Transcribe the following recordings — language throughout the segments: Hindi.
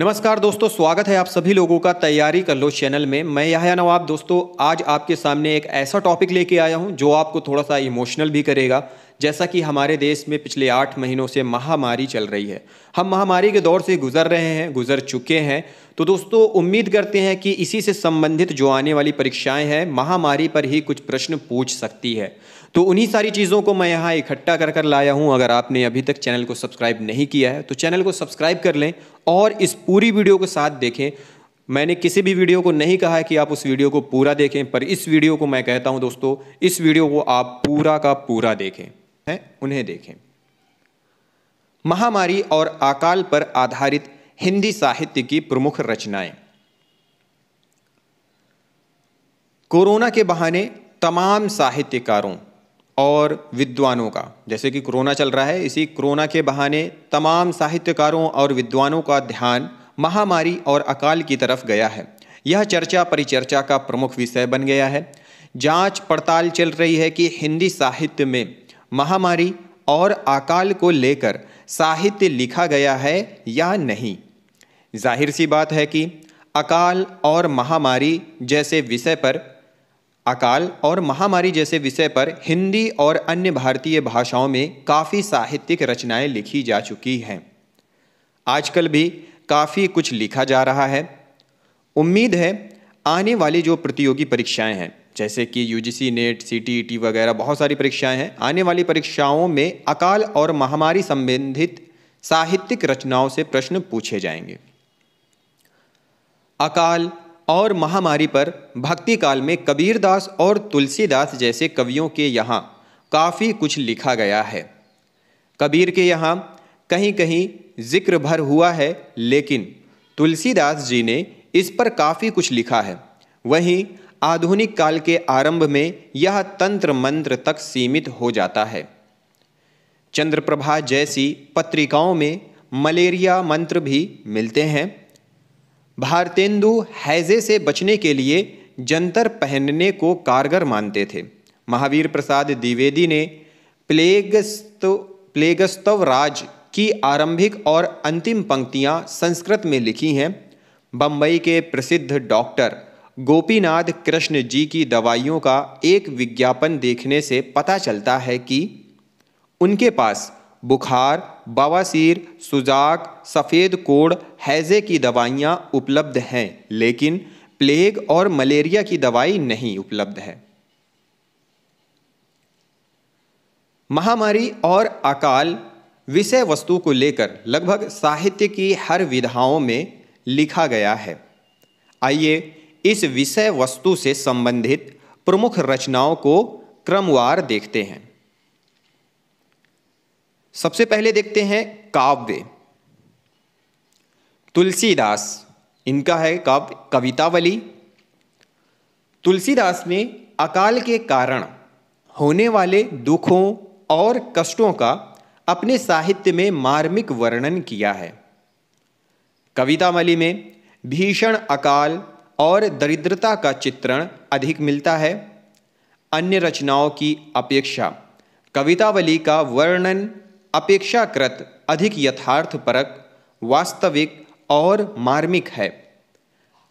नमस्कार दोस्तों स्वागत है आप सभी लोगों का तैयारी कर लो चैनल में मैं यहाँ नवाब दोस्तों आज आपके सामने एक ऐसा टॉपिक लेके आया हूँ जो आपको थोड़ा सा इमोशनल भी करेगा जैसा कि हमारे देश में पिछले आठ महीनों से महामारी चल रही है हम महामारी के दौर से गुजर रहे हैं गुजर चुके हैं तो दोस्तों उम्मीद करते हैं कि इसी से संबंधित जो आने वाली परीक्षाएं हैं महामारी पर ही कुछ प्रश्न पूछ सकती है तो उन्हीं सारी चीज़ों को मैं यहाँ इकट्ठा कर कर लाया हूँ अगर आपने अभी तक चैनल को सब्सक्राइब नहीं किया है तो चैनल को सब्सक्राइब कर लें और इस पूरी वीडियो को साथ देखें मैंने किसी भी वीडियो को नहीं कहा है कि आप उस वीडियो को पूरा देखें पर इस वीडियो को मैं कहता हूँ दोस्तों इस वीडियो को आप पूरा का पूरा देखें हैं उन्हें देखें महामारी और अकाल पर आधारित हिंदी साहित्य की प्रमुख रचनाएं कोरोना के बहाने तमाम साहित्यकारों और विद्वानों का जैसे कि कोरोना चल रहा है इसी कोरोना के बहाने तमाम साहित्यकारों और विद्वानों का ध्यान महामारी और अकाल की तरफ गया है यह चर्चा परिचर्चा का प्रमुख विषय बन गया है जांच पड़ताल चल रही है कि हिंदी साहित्य में महामारी और अकाल को लेकर साहित्य लिखा गया है या नहीं जाहिर सी बात है कि अकाल और महामारी जैसे विषय पर अकाल और महामारी जैसे विषय पर हिंदी और अन्य भारतीय भाषाओं में काफ़ी साहित्यिक रचनाएं लिखी जा चुकी हैं आजकल भी काफ़ी कुछ लिखा जा रहा है उम्मीद है आने वाली जो प्रतियोगी परीक्षाएं हैं जैसे कि U G NET C T T वगैरह बहुत सारी परीक्षाएं हैं आने वाली परीक्षाओं में अकाल और महामारी संबंधित साहित्यिक रचनाओं से प्रश्न पूछे जाएंगे अकाल और महामारी पर भक्ति काल में कबीरदास और तुलसीदास जैसे कवियों के यहाँ काफ़ी कुछ लिखा गया है कबीर के यहाँ कहीं कहीं जिक्र भर हुआ है लेकिन तुलसीदास जी ने इस पर काफ़ी कुछ लिखा है वहीं आधुनिक काल के आरंभ में यह तंत्र मंत्र तक सीमित हो जाता है चंद्रप्रभा जैसी पत्रिकाओं में मलेरिया मंत्र भी मिलते हैं भारतेंदु हैजे से बचने के लिए जंतर पहनने को कारगर मानते थे महावीर प्रसाद द्विवेदी ने प्लेगस्त प्लेगस्तव राज की आरंभिक और अंतिम पंक्तियां संस्कृत में लिखी हैं बम्बई के प्रसिद्ध डॉक्टर गोपीनाथ कृष्ण जी की दवाइयों का एक विज्ञापन देखने से पता चलता है कि उनके पास बुखार बवासीर सुजाक सफ़ेद कोड़ हैज़े की दवाइयाँ उपलब्ध हैं लेकिन प्लेग और मलेरिया की दवाई नहीं उपलब्ध है महामारी और अकाल विषय वस्तु को लेकर लगभग साहित्य की हर विधाओं में लिखा गया है आइए इस विषय वस्तु से संबंधित प्रमुख रचनाओं को क्रमवार देखते हैं सबसे पहले देखते हैं काव्य तुलसीदास इनका है काव्य कवितावली तुलसीदास ने अकाल के कारण होने वाले दुखों और कष्टों का अपने साहित्य में मार्मिक वर्णन किया है कवितावली में भीषण अकाल और दरिद्रता का चित्रण अधिक मिलता है अन्य रचनाओं की अपेक्षा कवितावली का वर्णन अपेक्षाकृत अधिक यथार्थ परक वास्तविक और मार्मिक है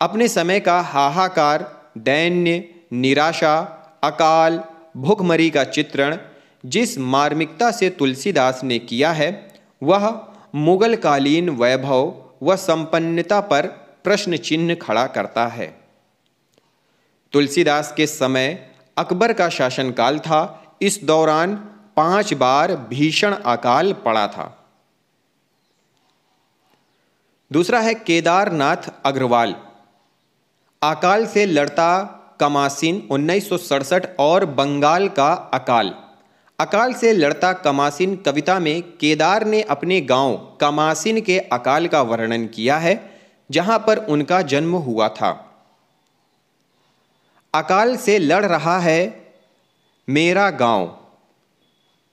अपने समय का हाहाकार दैन्य निराशा अकाल भुखमरी का चित्रण जिस मार्मिकता से तुलसीदास ने किया है वह मुगलकालीन वैभव व संपन्नता पर प्रश्न चिन्ह खड़ा करता है तुलसीदास के समय अकबर का शासनकाल था इस दौरान पांच बार भीषण अकाल पड़ा था दूसरा है केदारनाथ अग्रवाल अकाल से लड़ता कमासिन उन्नीस और बंगाल का अकाल अकाल से लड़ता कमासिन कविता में केदार ने अपने गांव कमासिन के अकाल का वर्णन किया है जहां पर उनका जन्म हुआ था अकाल से लड़ रहा है मेरा गांव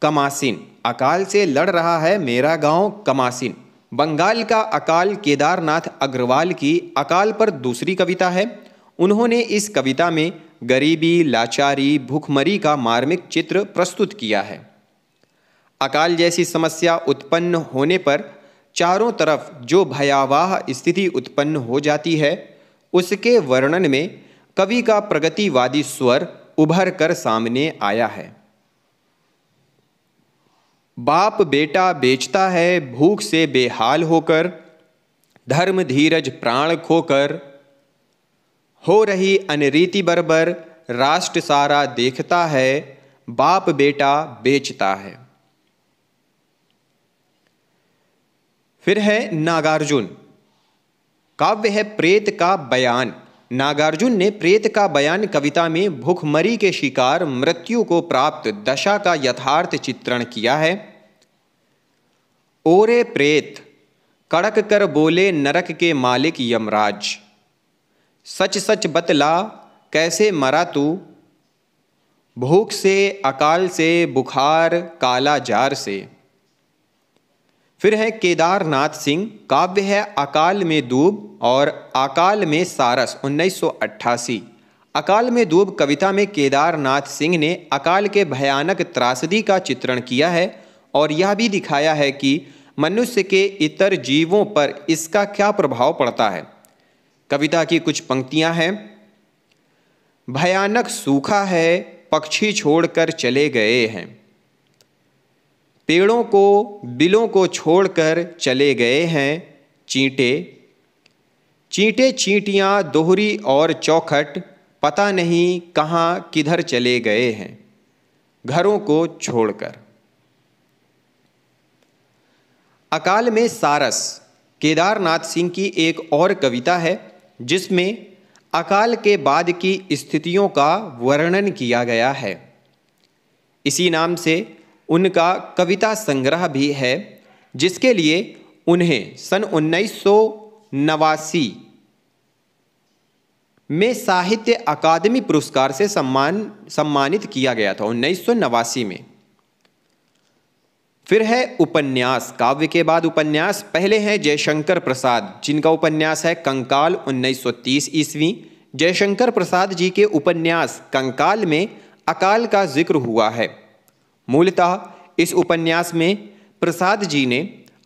कमासिन अकाल से लड़ रहा है मेरा गांव कमासिन बंगाल का अकाल केदारनाथ अग्रवाल की अकाल पर दूसरी कविता है उन्होंने इस कविता में गरीबी लाचारी भूखमरी का मार्मिक चित्र प्रस्तुत किया है अकाल जैसी समस्या उत्पन्न होने पर चारों तरफ जो भयावह स्थिति उत्पन्न हो जाती है उसके वर्णन में कवि का प्रगतिवादी स्वर उभर कर सामने आया है बाप बेटा बेचता है भूख से बेहाल होकर धर्म धीरज प्राण खोकर हो रही अनरीति बरबर राष्ट्र सारा देखता है बाप बेटा बेचता है फिर है नागार्जुन काव्य है प्रेत का बयान नागार्जुन ने प्रेत का बयान कविता में भूखमरी के शिकार मृत्यु को प्राप्त दशा का यथार्थ चित्रण किया है ओरे प्रेत कड़क कर बोले नरक के मालिक यमराज सच सच बतला कैसे मरा तू भूख से अकाल से बुखार काला जार से फिर है केदारनाथ सिंह काव्य है अकाल में दूब और अकाल में सारस 1988 अकाल में दूब कविता में केदारनाथ सिंह ने अकाल के भयानक त्रासदी का चित्रण किया है और यह भी दिखाया है कि मनुष्य के इतर जीवों पर इसका क्या प्रभाव पड़ता है कविता की कुछ पंक्तियां हैं भयानक सूखा है पक्षी छोड़कर चले गए हैं पेड़ों को बिलों को छोड़कर चले गए हैं चींटे चींटे चींटियां दोहरी और चौखट पता नहीं कहाँ किधर चले गए हैं घरों को छोड़कर अकाल में सारस केदारनाथ सिंह की एक और कविता है जिसमें अकाल के बाद की स्थितियों का वर्णन किया गया है इसी नाम से उनका कविता संग्रह भी है जिसके लिए उन्हें सन उन्नीस नवासी में साहित्य अकादमी पुरस्कार से सम्मान सम्मानित किया गया था उन्नीस नवासी में फिर है उपन्यास काव्य के बाद उपन्यास पहले हैं जयशंकर प्रसाद जिनका उपन्यास है कंकाल 1930 ईस्वी जयशंकर प्रसाद जी के उपन्यास कंकाल में अकाल का जिक्र हुआ है मूलतः इस उपन्यास में प्रसाद जी ने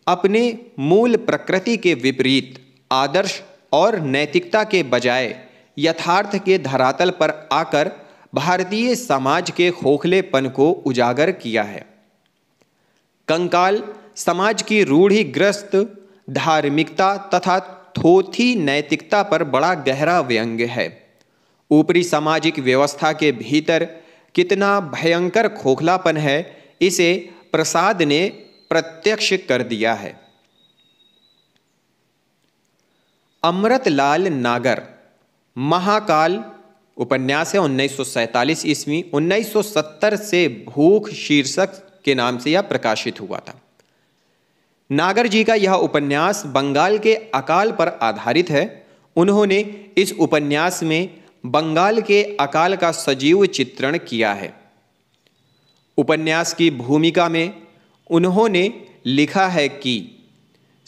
अपने मूल प्रकृति के विपरीत आदर्श और नैतिकता के बजाय यथार्थ के धरातल पर आकर भारतीय समाज के खोखलेपन को उजागर किया है कंकाल समाज की रूढ़िग्रस्त धार्मिकता तथा थोथी नैतिकता पर बड़ा गहरा व्यंग्य है ऊपरी सामाजिक व्यवस्था के भीतर कितना भयंकर खोखलापन है इसे प्रसाद ने प्रत्यक्ष कर दिया है अमृतलाल नागर महाकाल उपन्यास है उन्नीस सौ सैतालीस ईस्वी सत्तर से भूख शीर्षक के नाम से यह प्रकाशित हुआ था नागर जी का यह उपन्यास बंगाल के अकाल पर आधारित है उन्होंने इस उपन्यास में बंगाल के अकाल का सजीव चित्रण किया है उपन्यास की भूमिका में उन्होंने लिखा है कि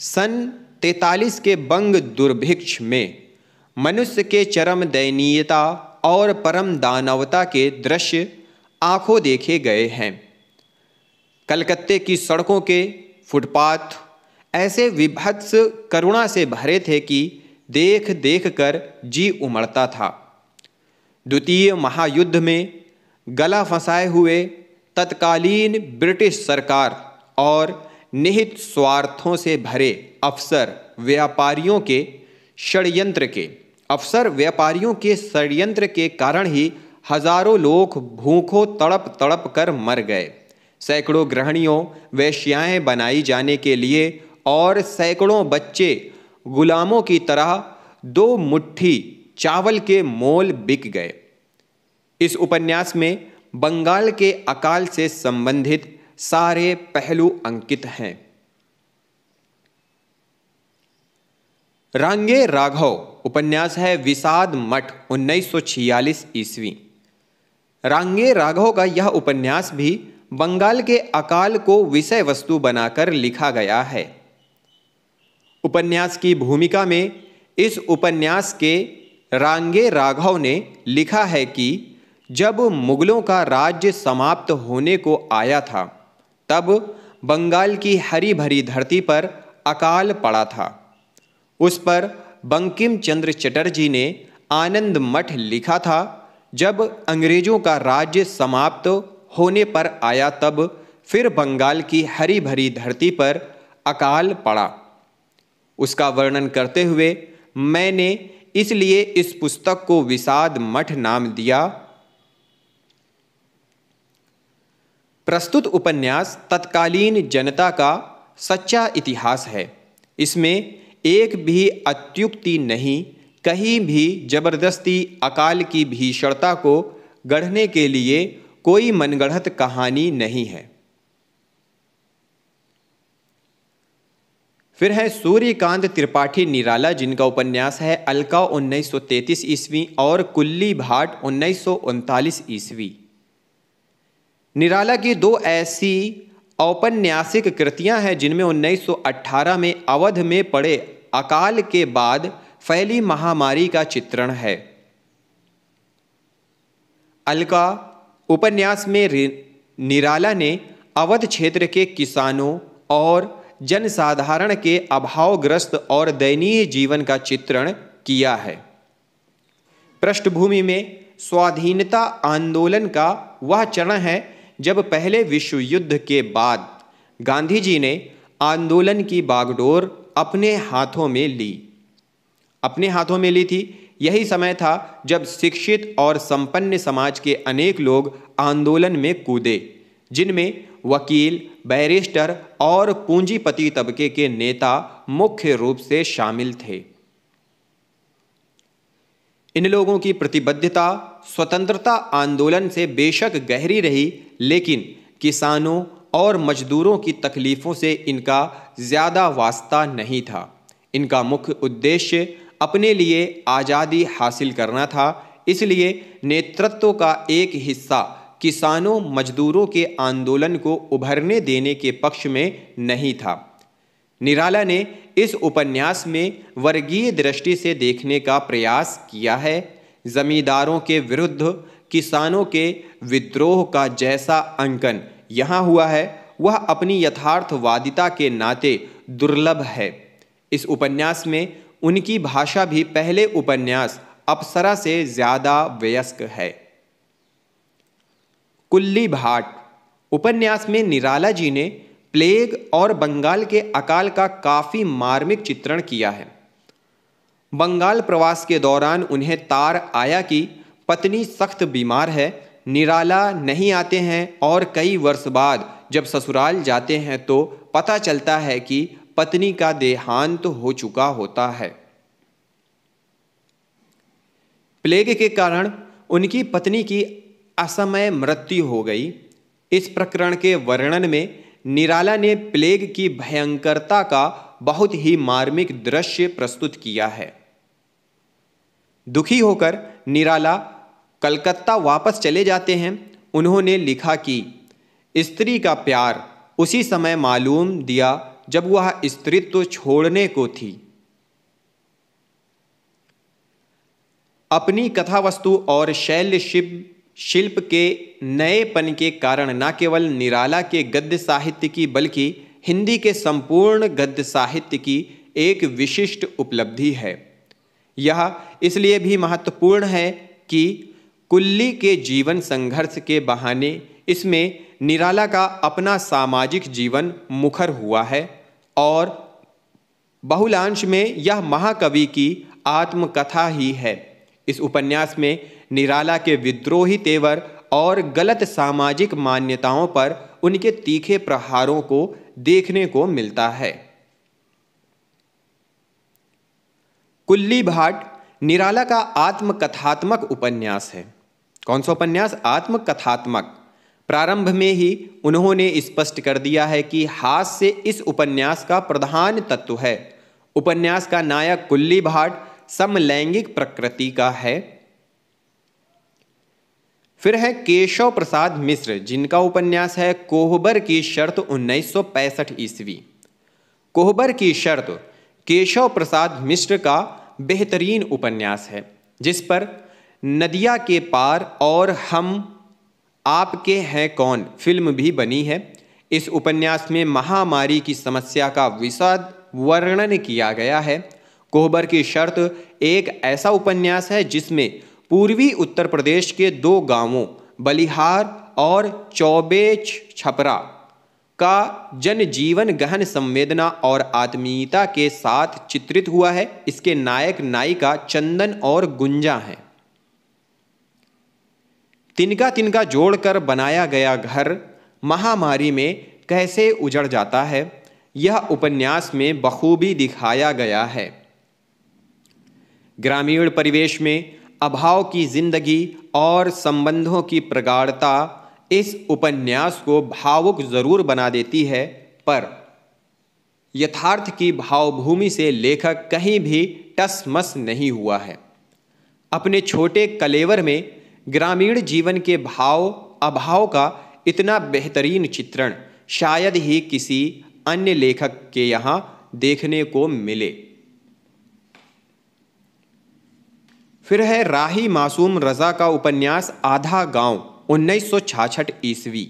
सन तैतालीस के बंग दुर्भिक्ष में मनुष्य के चरम दयनीयता और परम दानवता के दृश्य आंखों देखे गए हैं कलकत्ते की सड़कों के फुटपाथ ऐसे विभत्स करुणा से भरे थे कि देख देख कर जी उमड़ता था द्वितीय महायुद्ध में गला फंसाए हुए तत्कालीन ब्रिटिश सरकार और निहित स्वार्थों से भरे अफसर व्यापारियों के षड्यंत्र के अफसर व्यापारियों के षड्यंत्र के कारण ही हजारों लोग भूखों तड़प तड़प कर मर गए सैकड़ों गृहणियों वेश्याएँ बनाई जाने के लिए और सैकड़ों बच्चे गुलामों की तरह दो मुट्ठी चावल के मोल बिक गए इस उपन्यास में बंगाल के अकाल से संबंधित सारे पहलू अंकित हैं रांगे राघव उपन्यास है विषाद मठ 1946 ईस्वी रांगे राघव का यह उपन्यास भी बंगाल के अकाल को विषय वस्तु बनाकर लिखा गया है उपन्यास की भूमिका में इस उपन्यास के रांगे राघव ने लिखा है कि जब मुगलों का राज्य समाप्त होने को आया था तब बंगाल की हरी भरी धरती पर अकाल पड़ा था उस पर बंकिम चंद्र चटर्जी ने आनंद मठ लिखा था जब अंग्रेजों का राज्य समाप्त होने पर आया तब फिर बंगाल की हरी भरी धरती पर अकाल पड़ा उसका वर्णन करते हुए मैंने इसलिए इस पुस्तक को विषाद मठ नाम दिया प्रस्तुत उपन्यास तत्कालीन जनता का सच्चा इतिहास है इसमें एक भी अत्युक्ति नहीं कहीं भी जबरदस्ती अकाल की भीषणता को गढ़ने के लिए कोई मनगढ़ंत कहानी नहीं है फिर है सूर्यकांत त्रिपाठी निराला जिनका उपन्यास है अलका 1933 ईस्वी और कुल्ली भाट उन्नीस ईस्वी निराला की दो ऐसी औपन्यासिक कृतियां हैं जिनमें 1918 में अवध में पड़े अकाल के बाद फैली महामारी का चित्रण है अलका उपन्यास में निराला ने अवध क्षेत्र के किसानों और जनसाधारण के अभावग्रस्त और दयनीय जीवन का चित्रण किया है पृष्ठभूमि में स्वाधीनता आंदोलन का वह चरण है जब पहले विश्व युद्ध के बाद गांधी जी ने आंदोलन की बागडोर अपने हाथों में ली अपने हाथों में ली थी यही समय था जब शिक्षित और संपन्न समाज के अनेक लोग आंदोलन में कूदे जिनमें वकील बैरिस्टर और पूंजीपति तबके के नेता मुख्य रूप से शामिल थे इन लोगों की प्रतिबद्धता स्वतंत्रता आंदोलन से बेशक गहरी रही लेकिन किसानों और मजदूरों की तकलीफ़ों से इनका ज़्यादा वास्ता नहीं था इनका मुख्य उद्देश्य अपने लिए आज़ादी हासिल करना था इसलिए नेतृत्व का एक हिस्सा किसानों मजदूरों के आंदोलन को उभरने देने के पक्ष में नहीं था निराला ने इस उपन्यास में वर्गीय दृष्टि से देखने का प्रयास किया है जमींदारों के विरुद्ध किसानों के विद्रोह का जैसा अंकन यहाँ हुआ है वह अपनी यथार्थवादिता के नाते दुर्लभ है इस उपन्यास में उनकी भाषा भी पहले उपन्यास अप्सरा से ज़्यादा वयस्क है कुल्ली भाट उपन्यास में निराला जी ने प्लेग और बंगाल के अकाल का काफ़ी मार्मिक चित्रण किया है बंगाल प्रवास के दौरान उन्हें तार आया कि पत्नी सख्त बीमार है निराला नहीं आते हैं और कई वर्ष बाद जब ससुराल जाते हैं तो पता चलता है कि पत्नी का देहांत तो हो चुका होता है प्लेग के कारण उनकी पत्नी की असमय मृत्यु हो गई इस प्रकरण के वर्णन में निराला ने प्लेग की भयंकरता का बहुत ही मार्मिक दृश्य प्रस्तुत किया है दुखी होकर निराला कलकत्ता वापस चले जाते हैं उन्होंने लिखा कि स्त्री का प्यार उसी समय मालूम दिया जब वह स्त्रीत्व छोड़ने को थी अपनी कथा वस्तु और शैल्य शिव शिल्प के नएपन के कारण न केवल निराला के गद्य साहित्य की बल्कि हिंदी के संपूर्ण गद्य साहित्य की एक विशिष्ट उपलब्धि है यह इसलिए भी महत्वपूर्ण है कि कुल्ली के जीवन संघर्ष के बहाने इसमें निराला का अपना सामाजिक जीवन मुखर हुआ है और बहुलांश में यह महाकवि की आत्मकथा ही है इस उपन्यास में निराला के विद्रोही तेवर और गलत सामाजिक मान्यताओं पर उनके तीखे प्रहारों को देखने को मिलता है कुल्ली भाट निराला का आत्मकथात्मक उपन्यास है कौन सा उपन्यास आत्मकथात्मक प्रारंभ में ही उन्होंने स्पष्ट कर दिया है कि हास्य इस उपन्यास का प्रधान तत्व है उपन्यास का नायक कुल्ली भाट समलैंगिक प्रकृति का है फिर है केशव प्रसाद मिश्र जिनका उपन्यास है कोहबर की शर्त 1965 ईस्वी कोहबर की शर्त केशव प्रसाद मिश्र का बेहतरीन उपन्यास है जिस पर नदिया के पार और हम आपके हैं कौन फिल्म भी बनी है इस उपन्यास में महामारी की समस्या का विशद वर्णन किया गया है कोहबर की शर्त एक ऐसा उपन्यास है जिसमें पूर्वी उत्तर प्रदेश के दो गांवों बलिहार और चौबेच छपरा का जनजीवन गहन संवेदना और आत्मीयता के साथ चित्रित हुआ है इसके नायक नायिका चंदन और गुंजा हैं तिनका तिनका जोड़कर बनाया गया घर महामारी में कैसे उजड़ जाता है यह उपन्यास में बखूबी दिखाया गया है ग्रामीण परिवेश में अभाव की जिंदगी और संबंधों की प्रगाढ़ता इस उपन्यास को भावुक जरूर बना देती है पर यथार्थ की भावभूमि से लेखक कहीं भी टसमस नहीं हुआ है अपने छोटे कलेवर में ग्रामीण जीवन के भाव अभाव का इतना बेहतरीन चित्रण शायद ही किसी अन्य लेखक के यहाँ देखने को मिले फिर है राही मासूम रज़ा का उपन्यास आधा गांव 1966 ईस्वी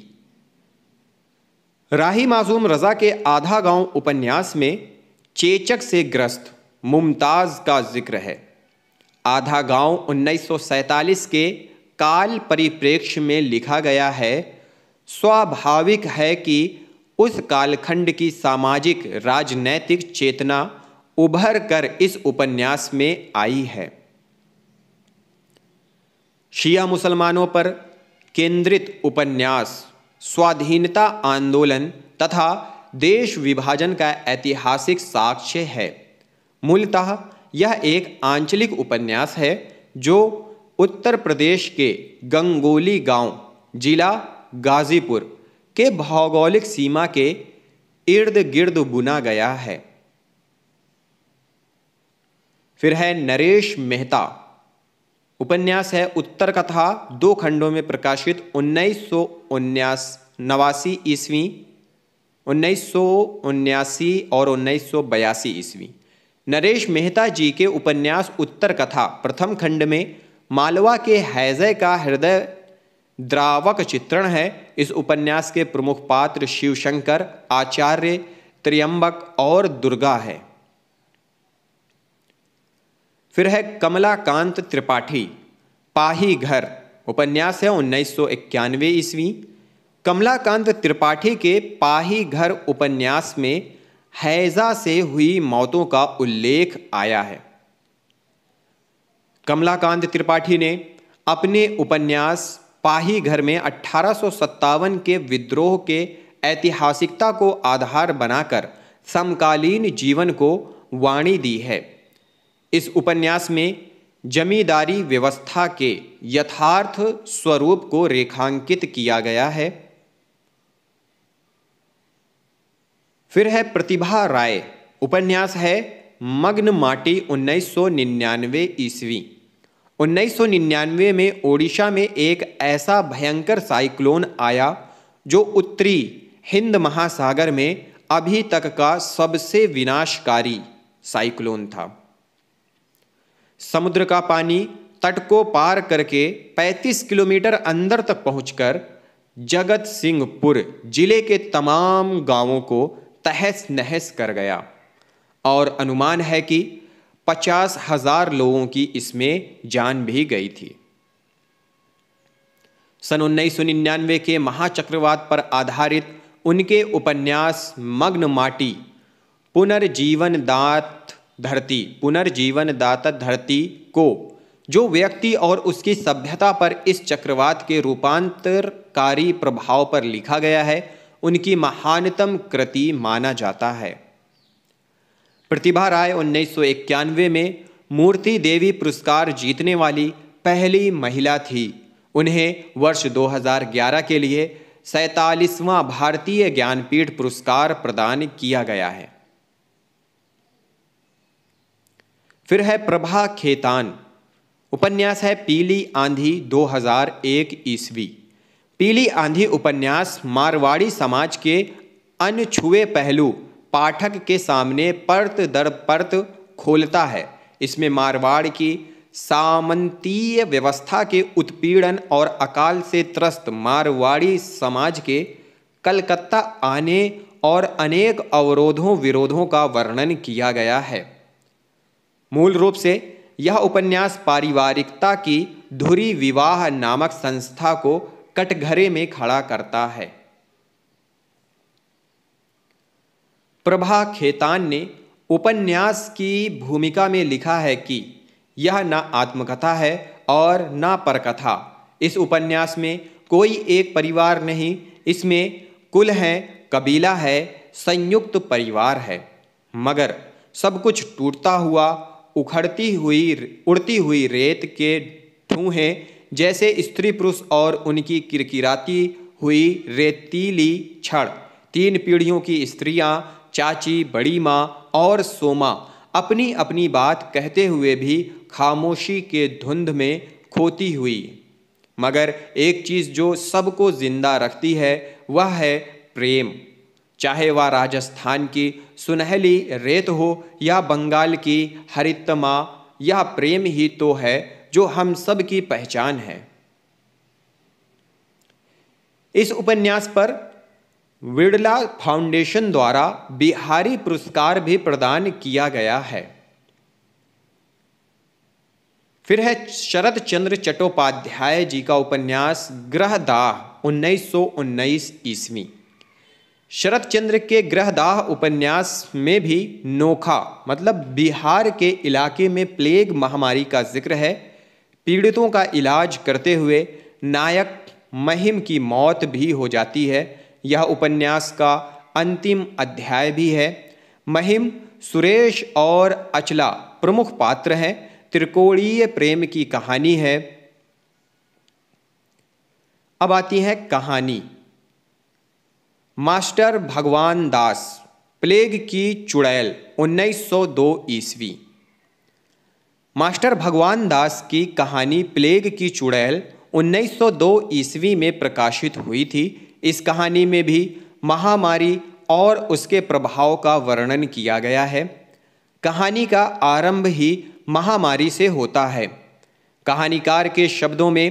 राही मासूम रज़ा के आधा गांव उपन्यास में चेचक से ग्रस्त मुमताज़ का जिक्र है आधा गांव उन्नीस के काल परिप्रेक्ष्य में लिखा गया है स्वाभाविक है कि उस कालखंड की सामाजिक राजनैतिक चेतना उभर कर इस उपन्यास में आई है शिया मुसलमानों पर केंद्रित उपन्यास स्वाधीनता आंदोलन तथा देश विभाजन का ऐतिहासिक साक्ष्य है मूलतः यह एक आंचलिक उपन्यास है जो उत्तर प्रदेश के गंगोली गांव जिला गाजीपुर के भौगोलिक सीमा के इर्द गिर्द बुना गया है फिर है नरेश मेहता उपन्यास है उत्तर कथा दो खंडों में प्रकाशित उन्नीस सौ उन्यास नवासी ईस्वी उन्नीस सौ उन्यासी और उन्नीस सौ बयासी ईस्वी नरेश मेहता जी के उपन्यास उत्तर कथा प्रथम खंड में मालवा के हैजय का हृदय द्रावक चित्रण है इस उपन्यास के प्रमुख पात्र शिवशंकर आचार्य त्रियंबक और दुर्गा है फिर है कमलाकांत त्रिपाठी पाही घर उपन्यास है उन्नीस सौ इक्यानवे ईस्वी कमलाकांत त्रिपाठी के पाही घर उपन्यास में हैजा से हुई मौतों का उल्लेख आया है कमलाकांत त्रिपाठी ने अपने उपन्यास पाही घर में अठारह के विद्रोह के ऐतिहासिकता को आधार बनाकर समकालीन जीवन को वाणी दी है इस उपन्यास में जमींदारी व्यवस्था के यथार्थ स्वरूप को रेखांकित किया गया है फिर है प्रतिभा राय उपन्यास है मग्न माटी 1999 ईस्वी उन्नीस में ओडिशा में एक ऐसा भयंकर साइक्लोन आया जो उत्तरी हिंद महासागर में अभी तक का सबसे विनाशकारी साइक्लोन था समुद्र का पानी तट को पार करके 35 किलोमीटर अंदर तक पहुंचकर जगत सिंहपुर जिले के तमाम गांवों को तहस नहस कर गया और अनुमान है कि पचास हजार लोगों की इसमें जान भी गई थी सन उन्नीस के महाचक्रवात पर आधारित उनके उपन्यास मग्न माटी पुनर्जीवन दात धरती पुनर्जीवन दाता धरती को जो व्यक्ति और उसकी सभ्यता पर इस चक्रवात के रूपांतरकारी प्रभाव पर लिखा गया है उनकी महानतम कृति माना जाता है प्रतिभा राय उन्नीस में मूर्ति देवी पुरस्कार जीतने वाली पहली महिला थी उन्हें वर्ष 2011 के लिए सैतालीसवां भारतीय ज्ञानपीठ पुरस्कार प्रदान किया गया है फिर है प्रभा खेतान उपन्यास है पीली आंधी 2001 ईस्वी पीली आंधी उपन्यास मारवाड़ी समाज के अनछुए पहलू पाठक के सामने परत दर परत खोलता है इसमें मारवाड़ की सामंतीय व्यवस्था के उत्पीड़न और अकाल से त्रस्त मारवाड़ी समाज के कलकत्ता आने और अनेक अवरोधों विरोधों का वर्णन किया गया है मूल रूप से यह उपन्यास पारिवारिकता की धुरी विवाह नामक संस्था को कटघरे में खड़ा करता है प्रभा खेतान ने उपन्यास की भूमिका में लिखा है कि यह ना आत्मकथा है और ना परकथा इस उपन्यास में कोई एक परिवार नहीं इसमें कुल है कबीला है संयुक्त परिवार है मगर सब कुछ टूटता हुआ उखड़ती हुई उड़ती हुई रेत के ठूहे जैसे स्त्री पुरुष और उनकी किरकिराती हुई रेतीली छड़ तीन पीढ़ियों की स्त्रियां चाची बड़ी माँ और सोमा अपनी अपनी बात कहते हुए भी खामोशी के धुंध में खोती हुई मगर एक चीज़ जो सबको ज़िंदा रखती है वह है प्रेम चाहे वह राजस्थान की सुनहली रेत हो या बंगाल की हरितमा यह प्रेम ही तो है जो हम सब की पहचान है इस उपन्यास पर विड़ला फाउंडेशन द्वारा बिहारी पुरस्कार भी प्रदान किया गया है फिर है शरद चंद्र चट्टोपाध्याय जी का उपन्यास ग्रहदाह उन्नीस ईस्वी शरत चंद्र के ग्रहदाह उपन्यास में भी नोखा मतलब बिहार के इलाके में प्लेग महामारी का जिक्र है पीड़ितों का इलाज करते हुए नायक महिम की मौत भी हो जाती है यह उपन्यास का अंतिम अध्याय भी है महिम सुरेश और अचला प्रमुख पात्र हैं त्रिकोणीय प्रेम की कहानी है अब आती है कहानी मास्टर भगवान दास प्लेग की चुड़ैल 1902 ईस्वी मास्टर भगवान दास की कहानी प्लेग की चुड़ैल 1902 ईस्वी में प्रकाशित हुई थी इस कहानी में भी महामारी और उसके प्रभाव का वर्णन किया गया है कहानी का आरंभ ही महामारी से होता है कहानीकार के शब्दों में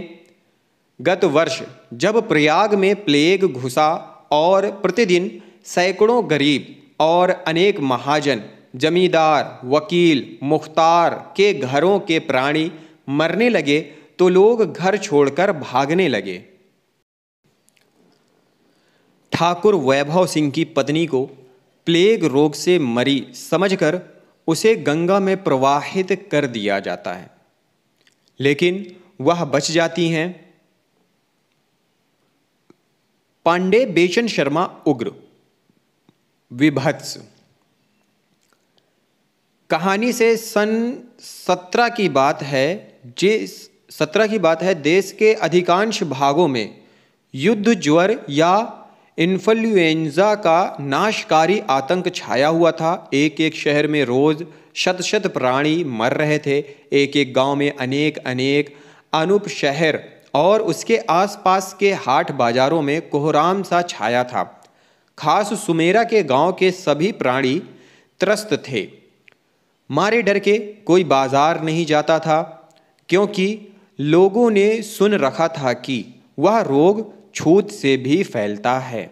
गत वर्ष जब प्रयाग में प्लेग घुसा और प्रतिदिन सैकड़ों गरीब और अनेक महाजन जमींदार वकील मुख्तार के घरों के प्राणी मरने लगे तो लोग घर छोड़कर भागने लगे ठाकुर वैभव सिंह की पत्नी को प्लेग रोग से मरी समझकर उसे गंगा में प्रवाहित कर दिया जाता है लेकिन वह बच जाती हैं पांडे बेचन शर्मा उग्र विभत्स कहानी से सन सत्रह की बात है जिस सत्रह की बात है देश के अधिकांश भागों में युद्ध ज्वर या इन्फ्लुएंजा का नाशकारी आतंक छाया हुआ था एक एक शहर में रोज शत शत प्राणी मर रहे थे एक एक गांव में अनेक अनेक अनुप शहर और उसके आसपास के हाट बाजारों में कोहराम सा छाया था खास सुमेरा के गांव के सभी प्राणी त्रस्त थे मारे डर के कोई बाजार नहीं जाता था क्योंकि लोगों ने सुन रखा था कि वह रोग छूत से भी फैलता है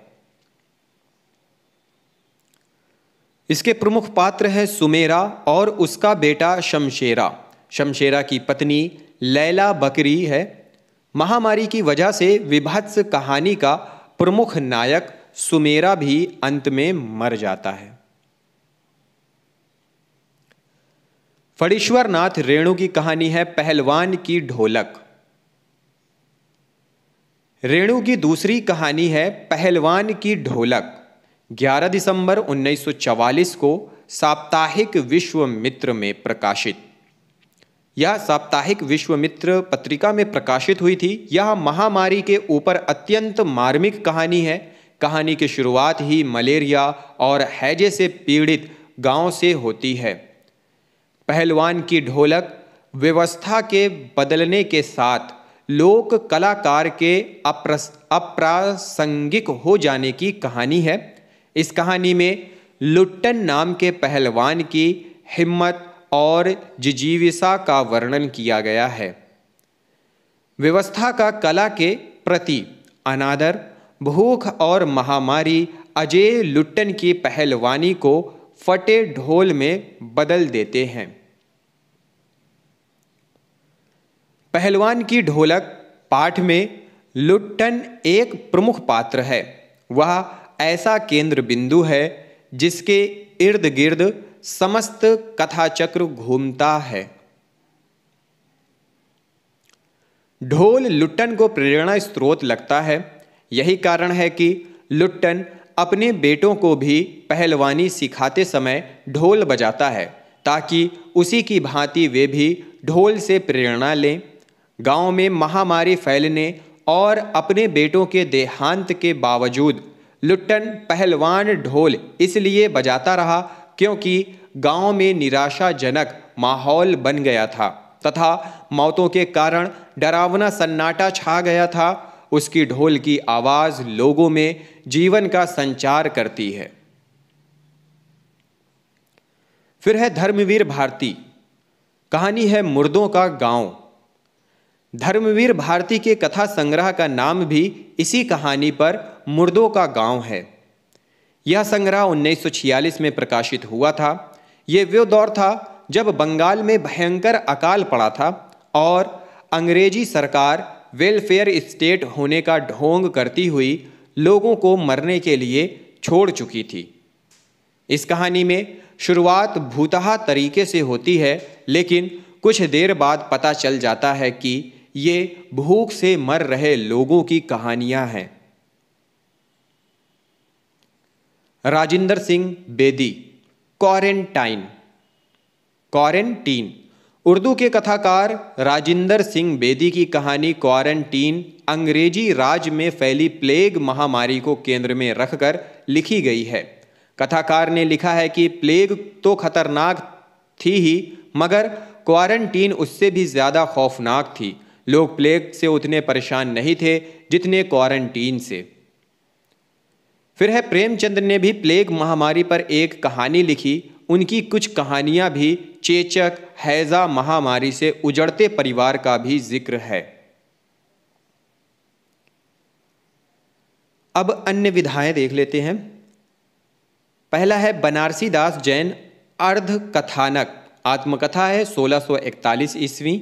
इसके प्रमुख पात्र हैं सुमेरा और उसका बेटा शमशेरा शमशेरा की पत्नी लैला बकरी है महामारी की वजह से विभत्स कहानी का प्रमुख नायक सुमेरा भी अंत में मर जाता है नाथ रेणु की कहानी है पहलवान की ढोलक रेणु की दूसरी कहानी है पहलवान की ढोलक 11 दिसंबर 1944 को साप्ताहिक विश्व मित्र में प्रकाशित यह साप्ताहिक विश्वमित्र पत्रिका में प्रकाशित हुई थी यह महामारी के ऊपर अत्यंत मार्मिक कहानी है कहानी की शुरुआत ही मलेरिया और हैजे से पीड़ित गांव से होती है पहलवान की ढोलक व्यवस्था के बदलने के साथ लोक कलाकार के अप्रस अप्रासंगिक हो जाने की कहानी है इस कहानी में लुट्टन नाम के पहलवान की हिम्मत और जिजीविसा का वर्णन किया गया है व्यवस्था का कला के प्रति अनादर भूख और महामारी अजय लुट्टन की पहलवानी को फटे ढोल में बदल देते हैं पहलवान की ढोलक पाठ में लुट्टन एक प्रमुख पात्र है वह ऐसा केंद्र बिंदु है जिसके इर्द गिर्द समस्त कथा चक्र घूमता है ढोल लुट्टन को प्रेरणा स्रोत लगता है यही कारण है कि लुट्टन अपने बेटों को भी पहलवानी सिखाते समय ढोल बजाता है ताकि उसी की भांति वे भी ढोल से प्रेरणा लें गांव में महामारी फैलने और अपने बेटों के देहांत के बावजूद लुट्टन पहलवान ढोल इसलिए बजाता रहा क्योंकि गांव में निराशाजनक माहौल बन गया था तथा मौतों के कारण डरावना सन्नाटा छा गया था उसकी ढोल की आवाज़ लोगों में जीवन का संचार करती है फिर है धर्मवीर भारती कहानी है मुर्दों का गांव धर्मवीर भारती के कथा संग्रह का नाम भी इसी कहानी पर मुर्दों का गांव है यह संग्रह 1946 में प्रकाशित हुआ था ये वो दौर था जब बंगाल में भयंकर अकाल पड़ा था और अंग्रेजी सरकार वेलफेयर स्टेट होने का ढोंग करती हुई लोगों को मरने के लिए छोड़ चुकी थी इस कहानी में शुरुआत भूतहा तरीके से होती है लेकिन कुछ देर बाद पता चल जाता है कि ये भूख से मर रहे लोगों की कहानियाँ हैं राजेंद्र सिंह बेदी क्वारेंटाइन क्वारंटीन उर्दू के कथाकार राजेंद्र सिंह बेदी की कहानी क्वारंटीन अंग्रेजी राज में फैली प्लेग महामारी को केंद्र में रखकर लिखी गई है कथाकार ने लिखा है कि प्लेग तो खतरनाक थी ही मगर क्वारंटीन उससे भी ज़्यादा खौफनाक थी लोग प्लेग से उतने परेशान नहीं थे जितने क्वारंटीन से फिर है प्रेमचंद ने भी प्लेग महामारी पर एक कहानी लिखी उनकी कुछ कहानियां भी चेचक हैजा महामारी से उजड़ते परिवार का भी जिक्र है अब अन्य विधाएं देख लेते हैं पहला है बनारसी दास जैन अर्ध कथानक आत्मकथा है 1641 ईस्वी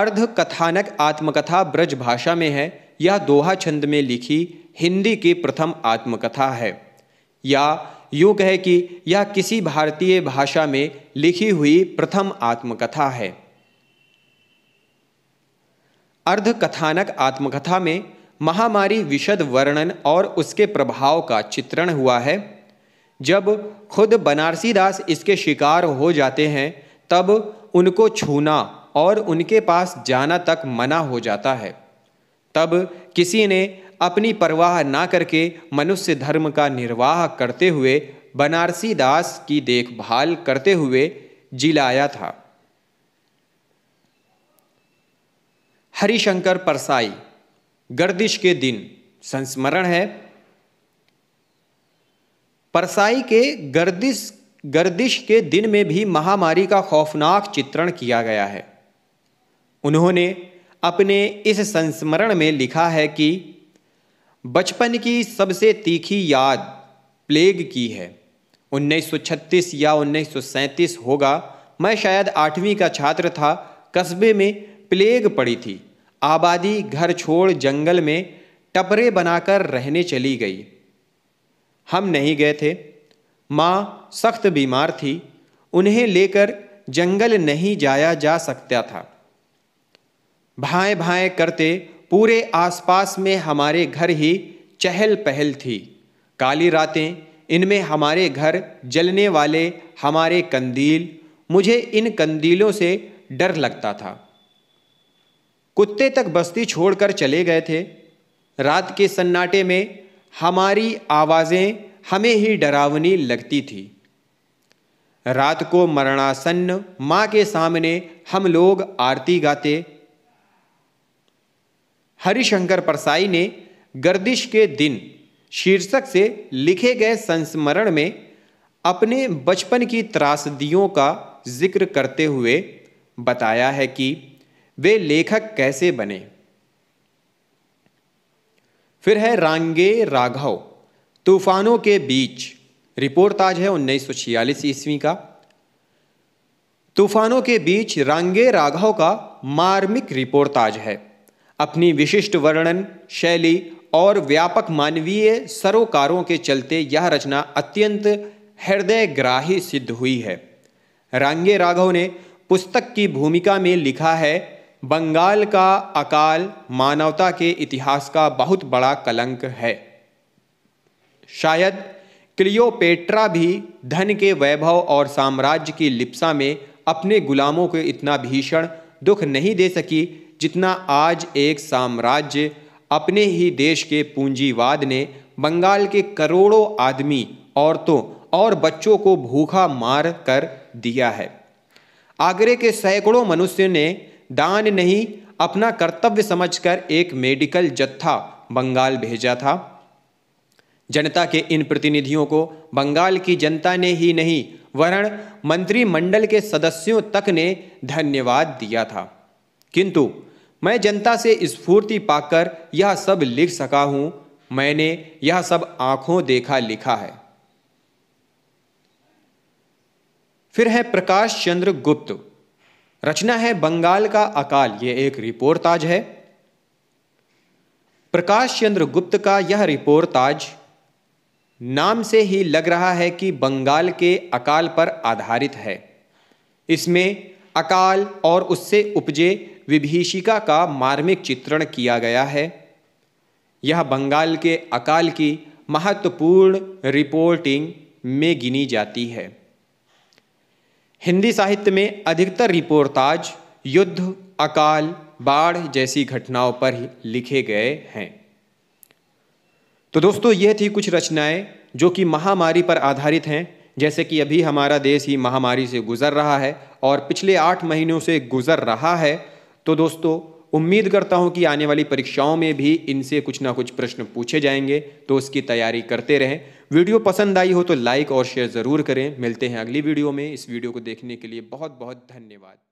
अर्ध कथानक आत्मकथा ब्रज भाषा में है या दोहा छंद में लिखी हिंदी की प्रथम आत्मकथा है या यूँ कहे कि यह किसी भारतीय भाषा में लिखी हुई प्रथम आत्मकथा है अर्धकथानक आत्मकथा में महामारी विशद वर्णन और उसके प्रभाव का चित्रण हुआ है जब खुद बनारसीदास इसके शिकार हो जाते हैं तब उनको छूना और उनके पास जाना तक मना हो जाता है तब किसी ने अपनी परवाह ना करके मनुष्य धर्म का निर्वाह करते हुए बनारसी दास की देखभाल करते हुए जिलाया था हरिशंकर परसाई गर्दिश के दिन संस्मरण है परसाई के गर्दिश गर्दिश के दिन में भी महामारी का खौफनाक चित्रण किया गया है उन्होंने अपने इस संस्मरण में लिखा है कि बचपन की सबसे तीखी याद प्लेग की है 1936 या 1937 होगा मैं शायद आठवीं का छात्र था कस्बे में प्लेग पड़ी थी आबादी घर छोड़ जंगल में टपरे बनाकर रहने चली गई हम नहीं गए थे माँ सख्त बीमार थी उन्हें लेकर जंगल नहीं जाया जा सकता था भाए भाए करते पूरे आसपास में हमारे घर ही चहल पहल थी काली रातें इनमें हमारे घर जलने वाले हमारे कंदील मुझे इन कंदीलों से डर लगता था कुत्ते तक बस्ती छोड़कर चले गए थे रात के सन्नाटे में हमारी आवाज़ें हमें ही डरावनी लगती थी रात को मरणासन्न माँ के सामने हम लोग आरती गाते हरिशंकर परसाई ने गर्दिश के दिन शीर्षक से लिखे गए संस्मरण में अपने बचपन की त्रासदियों का जिक्र करते हुए बताया है कि वे लेखक कैसे बने फिर है रांगे राघव तूफानों के बीच रिपोर्ट ताज है उन्नीस सौ छियालीस ईस्वी का तूफानों के बीच रांगे राघव का मार्मिक रिपोर्ट ताज है अपनी विशिष्ट वर्णन शैली और व्यापक मानवीय सरोकारों के चलते यह रचना अत्यंत हृदयग्राही सिद्ध हुई है रांगे राघव ने पुस्तक की भूमिका में लिखा है बंगाल का अकाल मानवता के इतिहास का बहुत बड़ा कलंक है शायद क्लियोपेट्रा भी धन के वैभव और साम्राज्य की लिप्सा में अपने गुलामों को इतना भीषण दुख नहीं दे सकी जितना आज एक साम्राज्य अपने ही देश के पूंजीवाद ने बंगाल के करोड़ों आदमी औरतों और बच्चों को भूखा मार कर दिया है आगरे के सैकड़ों मनुष्य ने दान नहीं अपना कर्तव्य समझकर एक मेडिकल जत्था बंगाल भेजा था जनता के इन प्रतिनिधियों को बंगाल की जनता ने ही नहीं वरण मंत्रिमंडल के सदस्यों तक ने धन्यवाद दिया था किंतु मैं जनता से स्फूर्ति पाकर यह सब लिख सका हूं मैंने यह सब आंखों देखा लिखा है फिर है प्रकाश चंद्र गुप्त रचना है बंगाल का अकाल यह एक रिपोर्ताज है प्रकाश चंद्र गुप्त का यह रिपोर्ताज नाम से ही लग रहा है कि बंगाल के अकाल पर आधारित है इसमें अकाल और उससे उपजे विभीषिका का मार्मिक चित्रण किया गया है यह बंगाल के अकाल की महत्वपूर्ण रिपोर्टिंग में गिनी जाती है हिंदी साहित्य में अधिकतर रिपोर्टाज युद्ध अकाल बाढ़ जैसी घटनाओं पर ही लिखे गए हैं तो दोस्तों यह थी कुछ रचनाएं जो कि महामारी पर आधारित हैं जैसे कि अभी हमारा देश ही महामारी से गुजर रहा है और पिछले आठ महीनों से गुजर रहा है तो दोस्तों उम्मीद करता हूं कि आने वाली परीक्षाओं में भी इनसे कुछ ना कुछ प्रश्न पूछे जाएंगे तो उसकी तैयारी करते रहें वीडियो पसंद आई हो तो लाइक और शेयर ज़रूर करें मिलते हैं अगली वीडियो में इस वीडियो को देखने के लिए बहुत बहुत धन्यवाद